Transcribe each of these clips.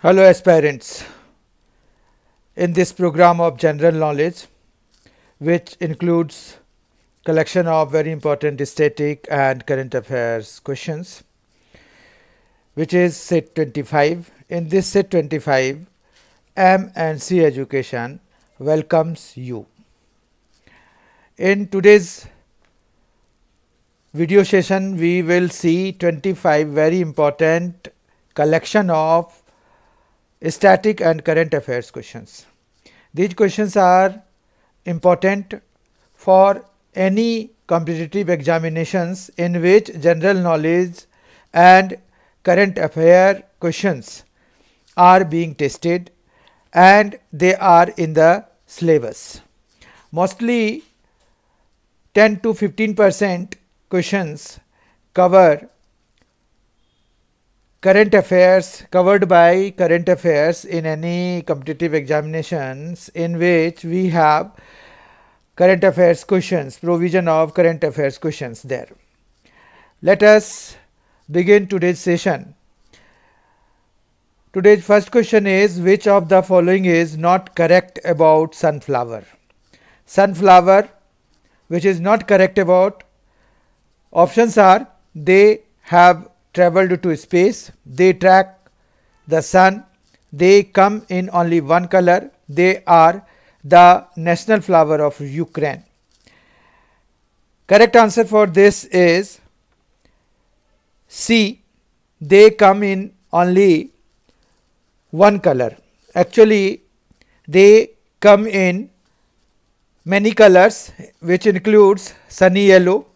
Hello aspirants. In this program of general knowledge, which includes collection of very important static and current affairs questions, which is set 25. In this set 25, M and C education welcomes you. In today's video session, we will see 25 very important collection of static and current affairs questions. These questions are important for any competitive examinations in which general knowledge and current affair questions are being tested and they are in the syllabus. Mostly 10 to 15 percent questions cover current affairs covered by current affairs in any competitive examinations in which we have current affairs questions provision of current affairs questions there let us begin today's session today's first question is which of the following is not correct about sunflower sunflower which is not correct about options are they have traveled to space, they track the sun, they come in only one color, they are the national flower of Ukraine. Correct answer for this is C. They come in only one color. Actually, they come in many colors which includes sunny yellow,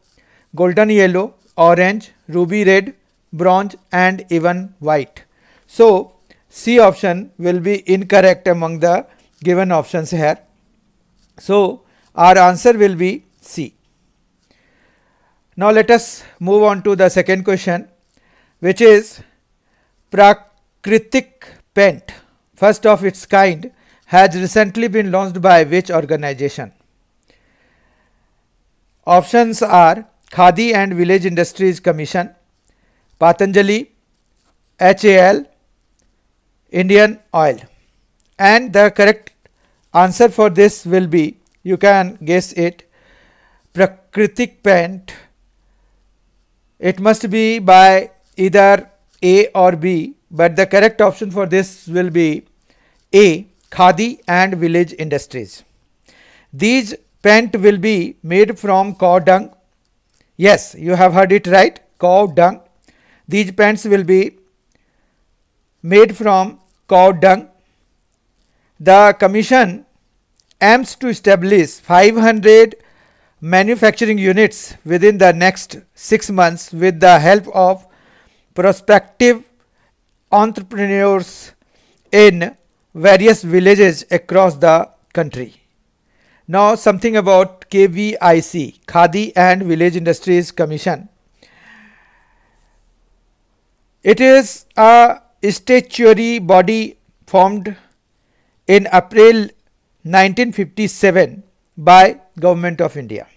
golden yellow, orange, ruby red, bronze and even white. So C option will be incorrect among the given options here. So our answer will be C. Now let us move on to the second question which is Prakritik paint first of its kind has recently been launched by which organization? Options are Khadi and Village Industries Commission, Patanjali, HAL, Indian Oil and the correct answer for this will be you can guess it Prakritik Paint. It must be by either A or B but the correct option for this will be A Khadi and Village Industries. These paint will be made from cow dung. Yes, you have heard it right, cow dung these pants will be made from cow dung. The commission aims to establish 500 manufacturing units within the next 6 months with the help of prospective entrepreneurs in various villages across the country. Now something about KVIC, Khadi and Village Industries Commission. It is a statutory body formed in April 1957 by Government of India.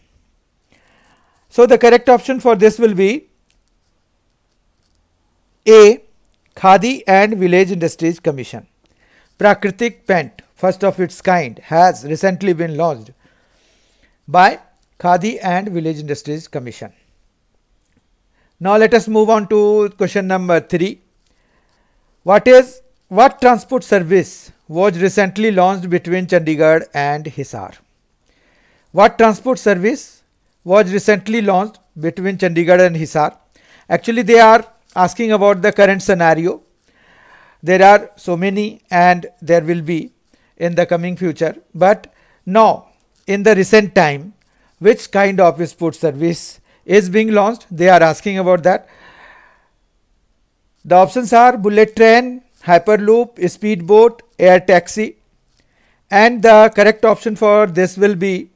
So, the correct option for this will be A. Khadi and Village Industries Commission. Prakritik Pant, first of its kind, has recently been launched by Khadi and Village Industries Commission. Now let us move on to question number 3. What is what transport service was recently launched between Chandigarh and Hisar? What transport service was recently launched between Chandigarh and Hisar? Actually they are asking about the current scenario. There are so many and there will be in the coming future. But now in the recent time which kind of transport service is being launched. They are asking about that. The options are bullet train, hyperloop, speedboat, air taxi. And the correct option for this will be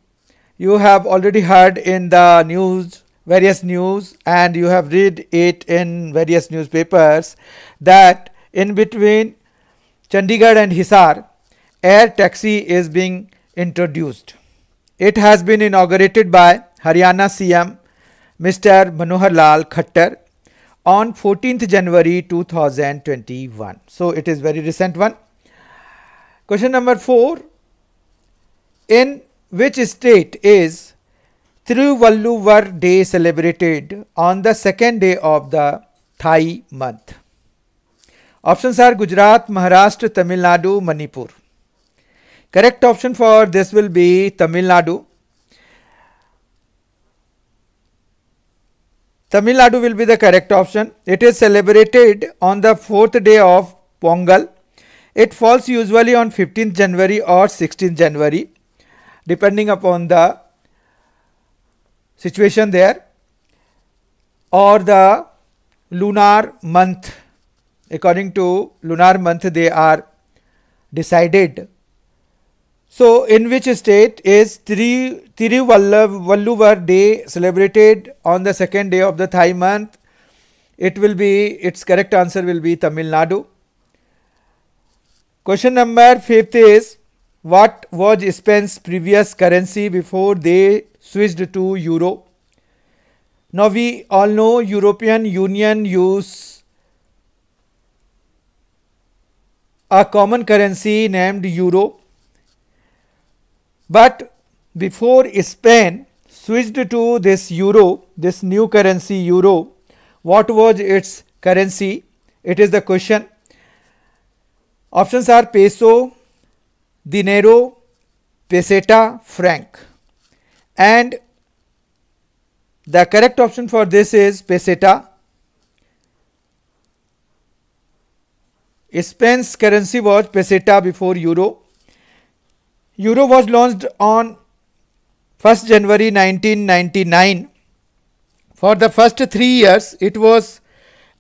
you have already heard in the news, various news, and you have read it in various newspapers that in between Chandigarh and Hisar, air taxi is being introduced. It has been inaugurated by Haryana CM mister Manohar Lal Khattar on fourteenth January two thousand twenty one so it is very recent one question number four in which state is Thiruvalluvar day celebrated on the second day of the Thai month option are Gujarat Maharashtra Tamil Nadu Manipur correct option for this will be Tamil Nadu Tamil Nadu will be the correct option. It is celebrated on the fourth day of Pongal. It falls usually on 15th January or 16th January depending upon the situation there or the lunar month according to lunar month they are decided So, in which state is Thiri, Tiruvalluvar Day celebrated on the second day of the Thai month? It will be, its correct answer will be Tamil Nadu. Question number 5 is, what was Spain's previous currency before they switched to Euro? Now, we all know European Union use a common currency named Euro But before Spain switched to this euro, this new currency euro, what was its currency? It is the question. Options are peso, dinero, peseta, franc. And the correct option for this is peseta. Spain's currency was peseta before euro Euro was launched on 1st January 1999. For the first three years, it was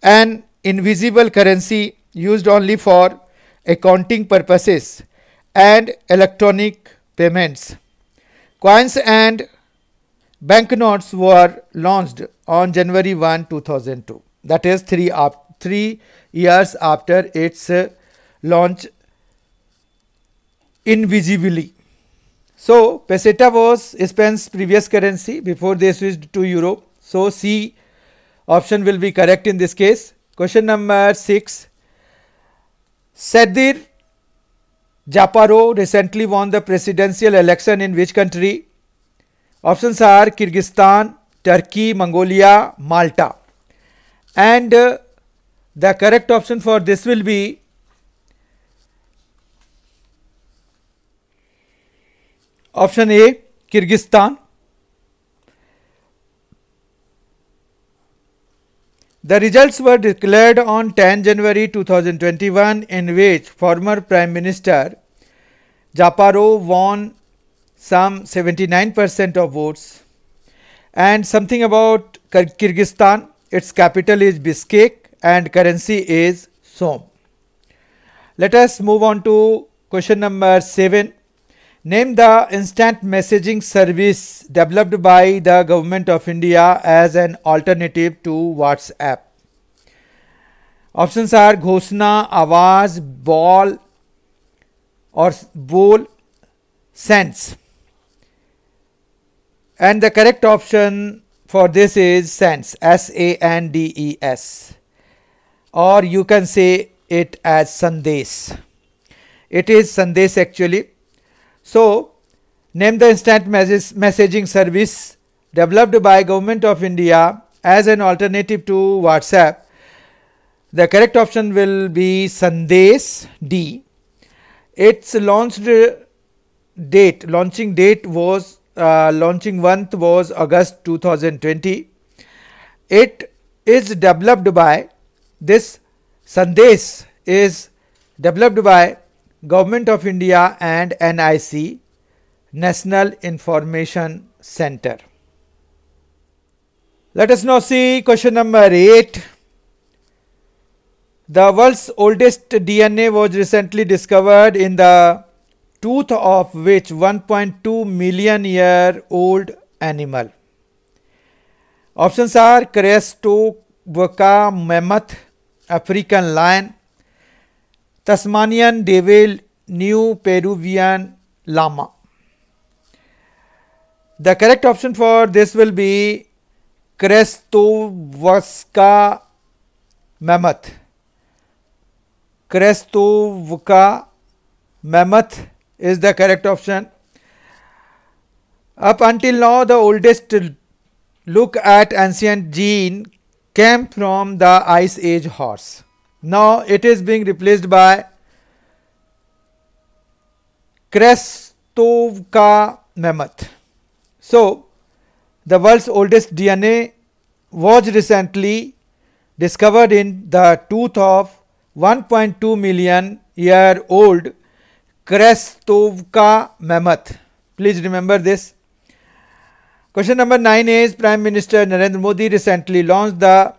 an invisible currency used only for accounting purposes and electronic payments. Coins and banknotes were launched on January 1, 2002. That is three, up, three years after its uh, launch invisibly. So peseta was Spain's previous currency before they switched to euro. So C option will be correct in this case. Question number 6. Sadir Japaro recently won the presidential election in which country? Options are Kyrgyzstan, Turkey, Mongolia, Malta. And uh, the correct option for this will be option A Kyrgyzstan the result were declared on ten January two thousand twenty one in which former prime minister Japarov won some seventy nine percent of votes and something about Kyrgyzstan it's capital is Bishkek and currency is som let's move on to question number seven Name the instant messaging service developed by the Government of India as an alternative to WhatsApp. Options are Ghoshna, Awaz, Ball or Bol, Sense. And the correct option for this is Sense, S-A-N-D-E-S. Or you can say it as Sandesh. It is Sandesh actually so, name the instant messaging service developed by Government of India as an alternative to WhatsApp. The correct option will be Sandesh D. Its launched date, launching date was uh, launching month was August 2020. It is developed by this Sandesh is developed by Government of India and NIC National Information Center. Let us now see question number 8. The world's oldest DNA was recently discovered in the tooth of which 1.2 million year old animal. Options are Crestoboca mammoth, African lion, Tasmanian devil new Peruvian llama the correct option for this will be Krestovka mammoth Krestovka mammoth is the correct option up until now the oldest look at ancient gene came from the ice age horse Now it is being replaced by Krestovka mammoth. So the world's oldest DNA was recently discovered in the tooth of 1.2 million year old Krestovka mammoth. Please remember this. Question number 9 is Prime Minister Narendra Modi recently launched the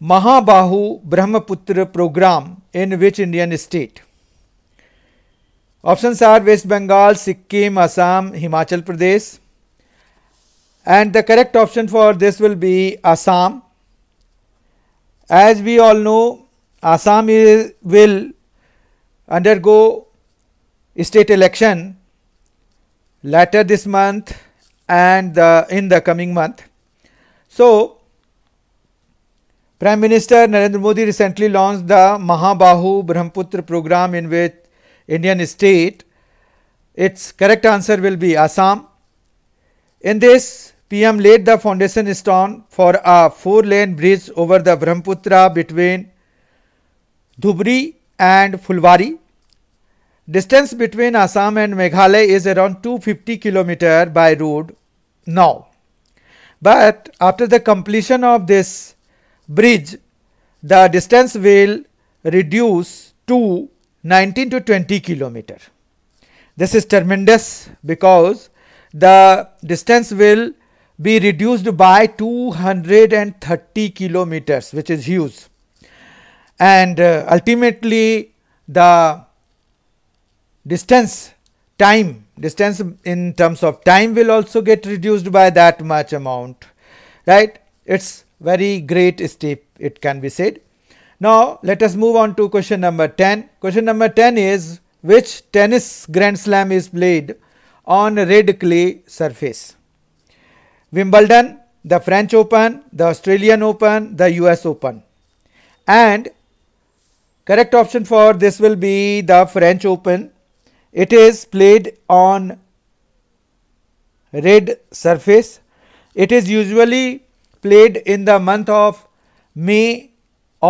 Mahabahu Brahmaputra program in which Indian state? Options are West Bengal, Sikkim, Assam, Himachal Pradesh. And the correct option for this will be Assam. As we all know, Assam is, will undergo state election later this month and in the coming month. So, Prime Minister Narendra Modi recently launched the Mahabahu Brahmaputra program in which Indian state, its correct answer will be Assam. In this, PM laid the foundation stone for a four-lane bridge over the Brahmaputra between Dhubri and Fulwari. Distance between Assam and Meghalaya is around 250 km by road now. But after the completion of this bridge, the distance will reduce to 19 to 20 kilometer. This is tremendous because the distance will be reduced by 230 kilometers which is huge and uh, ultimately the distance time distance in terms of time will also get reduced by that much amount right it's very great step it can be said. Now let us move on to question number 10. Question number 10 is which tennis grand slam is played on red clay surface? Wimbledon, the French Open, the Australian Open, the US Open. And correct option for this will be the French Open. It is played on red surface. It is usually played in the month of May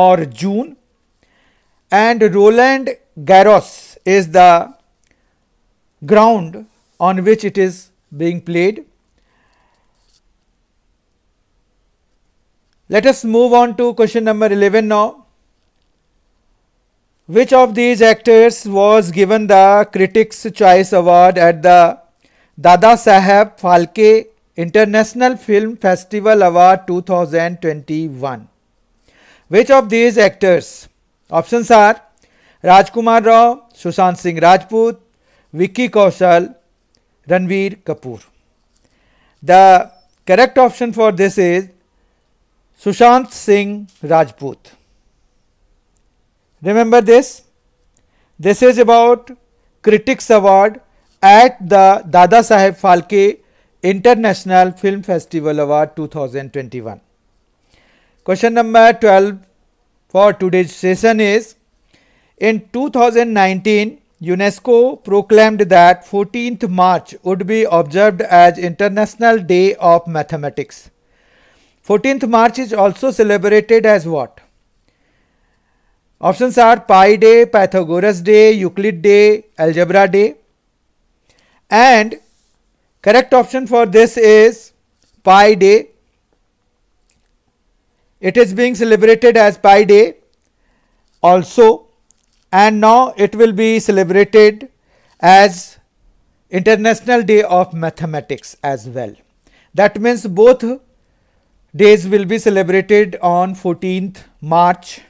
or June and Roland Garros is the ground on which it is being played. Let us move on to question number 11 now. Which of these actors was given the Critics' Choice Award at the Dada Saheb Phalke International Film Festival Award 2021. Which of these actors? Options are Rajkumar Rao, Sushant Singh Rajput, Vicky Kaushal, Ranveer Kapoor. The correct option for this is Sushant Singh Rajput. Remember this? This is about Critics Award at the Dada Saheb Phalke International Film Festival Award 2021. Question number 12 for today's session is In 2019, UNESCO proclaimed that 14th March would be observed as International Day of Mathematics. 14th March is also celebrated as what? Options are Pi Day, Pythagoras Day, Euclid Day, Algebra Day. And Correct option for this is Pi Day. It is being celebrated as Pi Day also and now it will be celebrated as International Day of Mathematics as well. That means both days will be celebrated on 14th March.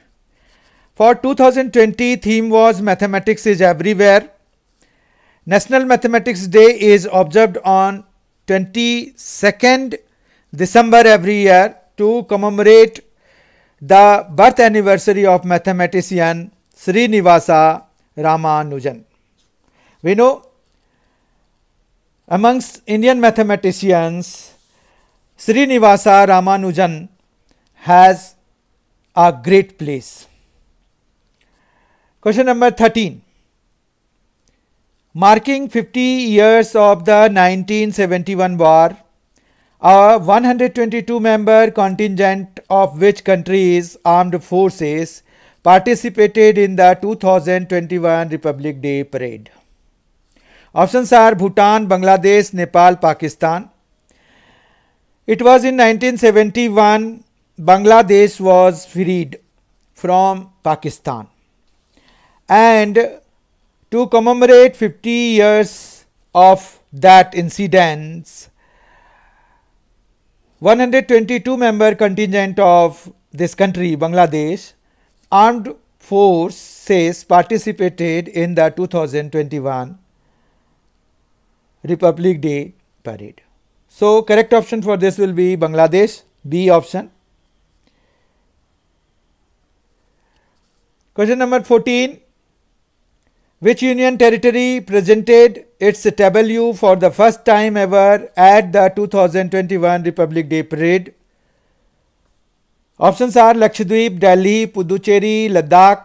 For 2020 theme was mathematics is everywhere National Mathematics Day is observed on 22nd December every year to commemorate the birth anniversary of mathematician Srinivasa Ramanujan. We know amongst Indian mathematicians, Srinivasa Ramanujan has a great place. Question number 13 marking 50 years of the 1971 war, a 122 member contingent of which country's armed forces participated in the 2021 Republic Day parade. Options are Bhutan, Bangladesh, Nepal, Pakistan. It was in 1971 Bangladesh was freed from Pakistan and to commemorate 50 years of that incident, 122 member contingent of this country, Bangladesh, armed forces participated in the 2021 Republic Day parade. So, correct option for this will be Bangladesh, B option. Question number 14 which Union territory presented its tableau for the first time ever at the 2021 Republic Day parade? Options are Lakshadweep, Delhi, Puducherry, Ladakh,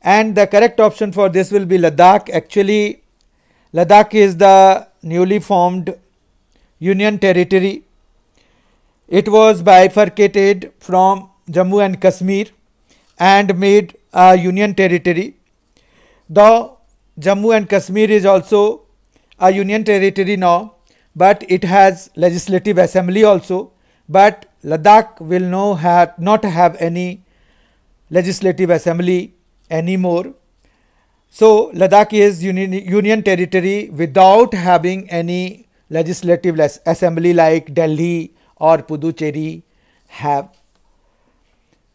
and the correct option for this will be Ladakh. Actually, Ladakh is the newly formed Union territory. It was bifurcated from Jammu and Kashmir and made a Union territory the Jammu and Kashmir is also a union territory now, but it has legislative assembly also, but Ladakh will no have, not have any legislative assembly anymore. So Ladakh is union, union territory without having any legislative assembly like Delhi or Puducherry have.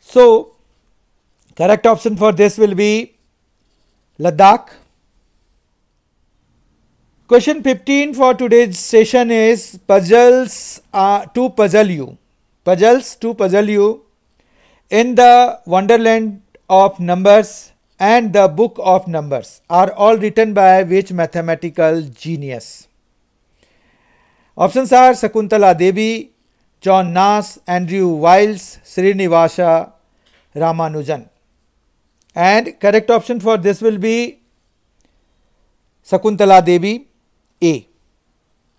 So correct option for this will be Ladakh question fifteen for today's session is puzzles to puzzle you puzzles to puzzle you in the wonderland of numbers and the book of numbers are all written by which mathematical genius option are Shakuntala Devi John Nash Andrew Wiles Srinivasa Ramanujan and correct option for this will be Sakuntala Devi A.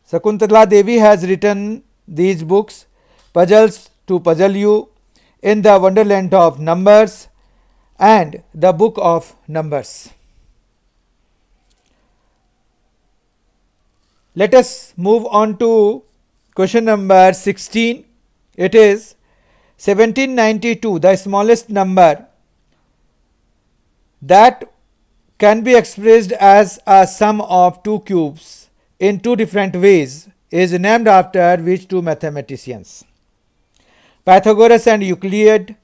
Sakuntala Devi has written these books Puzzles to Puzzle You, In the Wonderland of Numbers and The Book of Numbers. Let us move on to question number 16. It is 1792, the smallest number that can be expressed as a sum of two cubes in two different ways is named after which two mathematicians? Pythagoras and Euclid,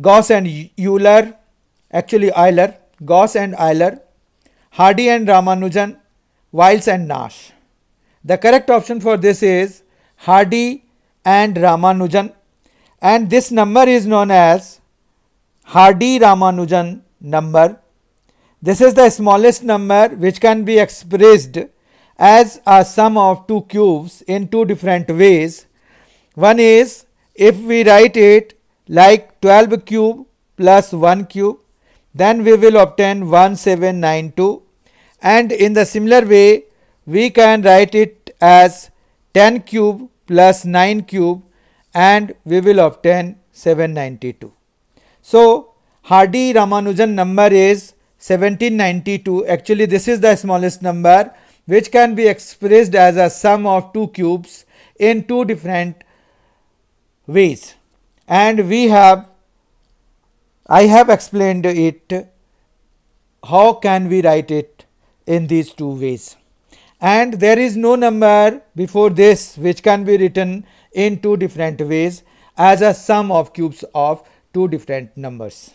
Gauss and Euler, actually Euler, Gauss and Euler, Hardy and Ramanujan, Wiles and Nash. The correct option for this is Hardy and Ramanujan and this number is known as Hardy Ramanujan number. This is the smallest number which can be expressed as a sum of two cubes in two different ways. One is if we write it like 12 cube plus 1 cube then we will obtain 1792 and in the similar way we can write it as 10 cube plus 9 cube and we will obtain 792. So, Hardy Ramanujan number is 1792. Actually, this is the smallest number which can be expressed as a sum of two cubes in two different ways. And we have, I have explained it, how can we write it in these two ways. And there is no number before this which can be written in two different ways as a sum of cubes of two different numbers.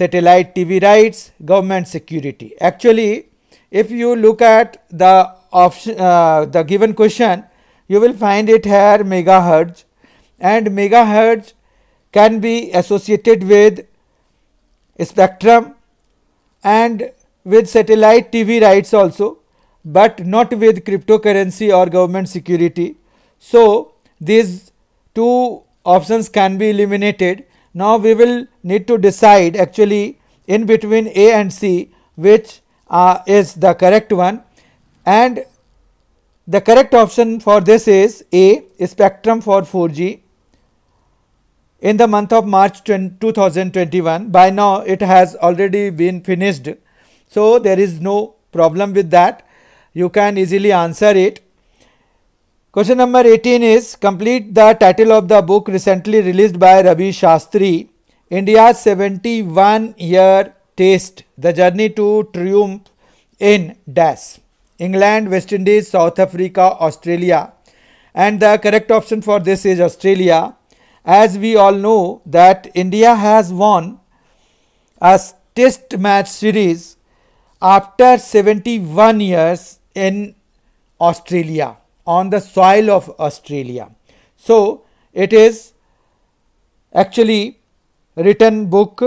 satellite TV rights, government security. Actually, if you look at the option, uh, the given question, you will find it here megahertz and megahertz can be associated with spectrum and with satellite TV rights also, but not with cryptocurrency or government security. So, these two options can be eliminated now we will need to decide actually in between A and C which uh, is the correct one and the correct option for this is A spectrum for 4G in the month of March 2021. By now it has already been finished. So there is no problem with that. You can easily answer it. Question number 18 is complete the title of the book recently released by Ravi Shastri, India's 71 year taste, the journey to triumph in DAS, England, West Indies, South Africa, Australia. And the correct option for this is Australia. As we all know that India has won a test match series after 71 years in Australia on the soil of Australia. So, it is actually written book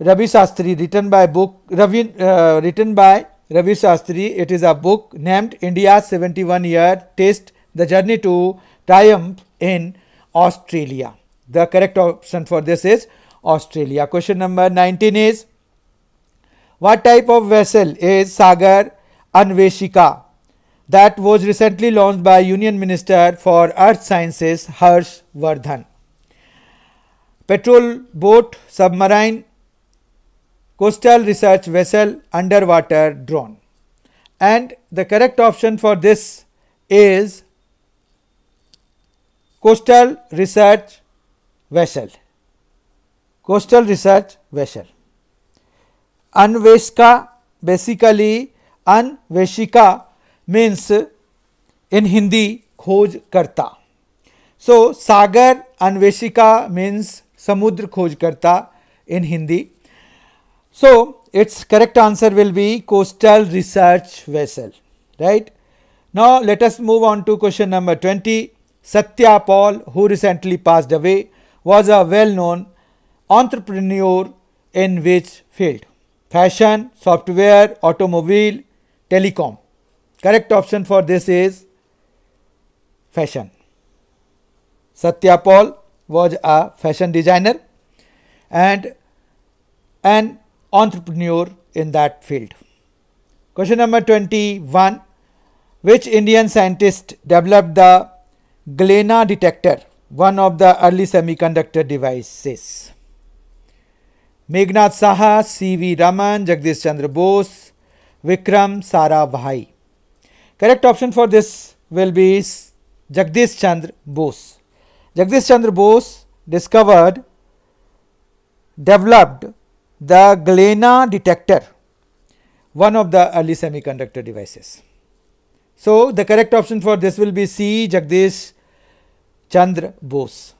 Ravi Shastri written by book Ravi, uh, written by Ravi Shastri. It is a book named India 71 Year Test: the Journey to Triumph in Australia. The correct option for this is Australia. Question number 19 is What type of vessel is Sagar Anveshika? that was recently launched by Union Minister for Earth Sciences Harsh Vardhan. Patrol boat, submarine, coastal research vessel, underwater drone. And the correct option for this is coastal research vessel. Coastal research vessel. Anveshka basically Anveshika means in Hindi खोज करता सो so, सागर अन्वेषिका means समुद्र खोज करता in Hindi so it's correct answer will be coastal research vessel right now let us move on to question number twenty Satya Paul who recently passed away was a well known entrepreneur in which field fashion software automobile telecom Correct option for this is fashion. Satya Paul was a fashion designer and an entrepreneur in that field. Question number 21 Which Indian scientist developed the Glena detector, one of the early semiconductor devices? Meghnath Saha, C.V. Raman, Jagdish Chandra Bose, Vikram Sarabhai. Correct option for this will be Jagdish Chandra Bose. Jagdish Chandra Bose discovered, developed the Galena detector, one of the early semiconductor devices. So, the correct option for this will be C. Jagdish Chandra Bose.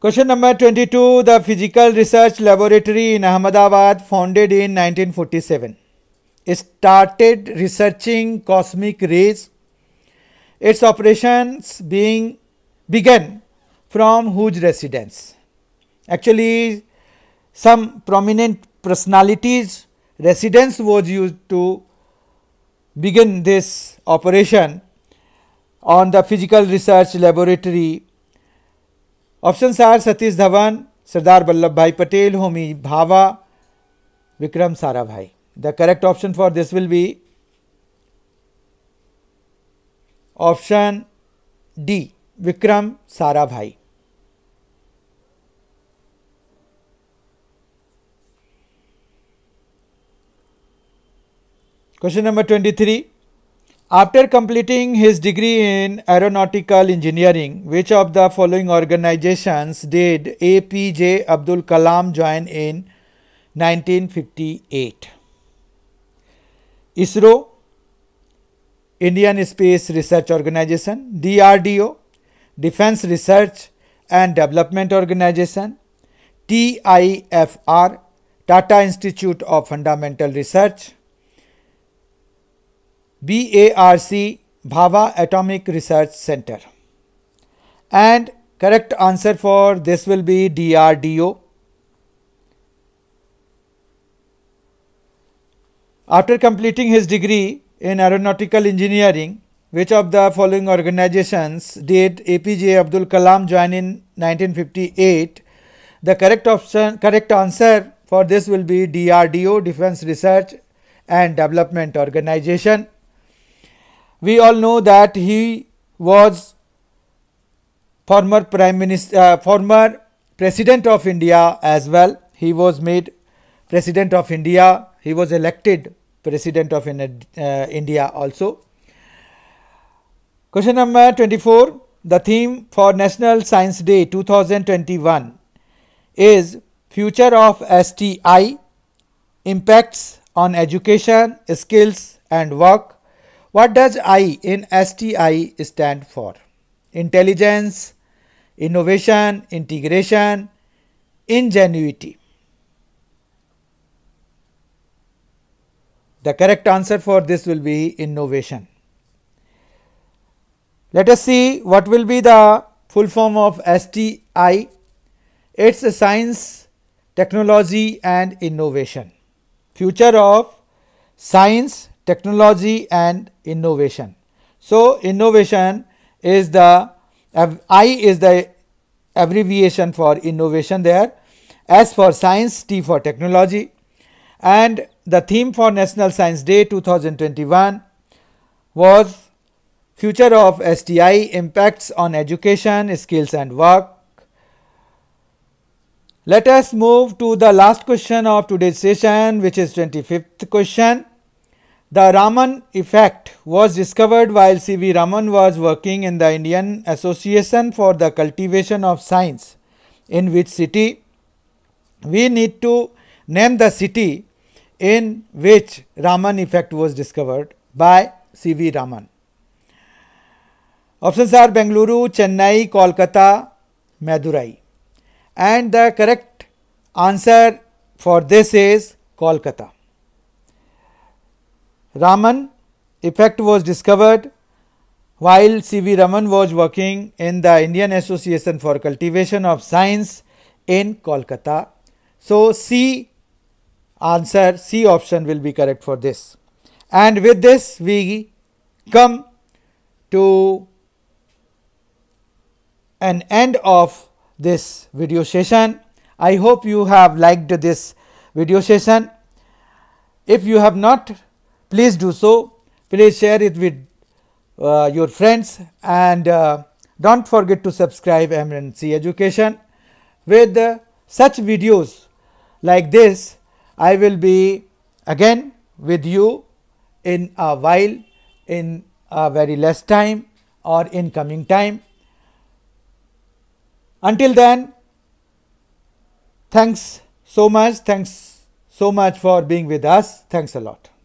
Question number 22 The Physical Research Laboratory in Ahmedabad founded in 1947. started researching cosmic rays. Its operations being began from whose residence? Actually, some prominent personalities' residence was used to begin this operation on the physical research laboratory. Options are Satish Dhawan, Sardar Vallabh Bhai Patel, Homi Bhava, Vikram Sarabhai. The correct option for this will be option D Vikram Sarabhai. Question number 23. After completing his degree in aeronautical engineering, which of the following organizations did APJ Abdul Kalam join in 1958? ISRO Indian Space Research Organisation DRDO Defence Research and Development Organisation TIFR Tata Institute of Fundamental Research BARC Bhabha Atomic Research Centre and for this will be D R D O After completing his degree in aeronautical engineering, which of the following organizations did APJ Abdul Kalam join in 1958? The correct option, correct answer for this will be DRDO, Defense Research and Development Organization. We all know that he was former Prime Minister, uh, former President of India as well. He was made President of India he was elected president of uh, India also. Question number 24. The theme for National Science Day 2021 is Future of STI Impacts on Education, Skills and Work. What does I in STI stand for? Intelligence, Innovation, Integration, Ingenuity. The correct answer for this will be innovation. Let us see what will be the full form of STI. It's a science, technology and innovation. Future of science, technology and innovation. So, innovation is the I is the abbreviation for innovation there. S for science, T for technology and the theme for National Science Day 2021 was Future of STI Impacts on Education, Skills and Work. Let us move to the last question of today's session which is 25th question. The Raman effect was discovered while C.V. Raman was working in the Indian Association for the Cultivation of Science. In which city? We need to name the city in which Raman effect was discovered by C.V. Raman. Options are Bengaluru, Chennai, Kolkata, Madurai. And the correct answer for this is Kolkata. Raman effect was discovered while C.V. Raman was working in the Indian Association for Cultivation of Science in Kolkata. So, C answer C option will be correct for this. And with this we come to an end of this video session. I hope you have liked this video session. If you have not, please do so. Please share it with uh, your friends and uh, do not forget to subscribe MNC Education. With uh, such videos like this, I will be again with you in a while in a very less time or in coming time. Until then, thanks so much. Thanks so much for being with us. Thanks a lot.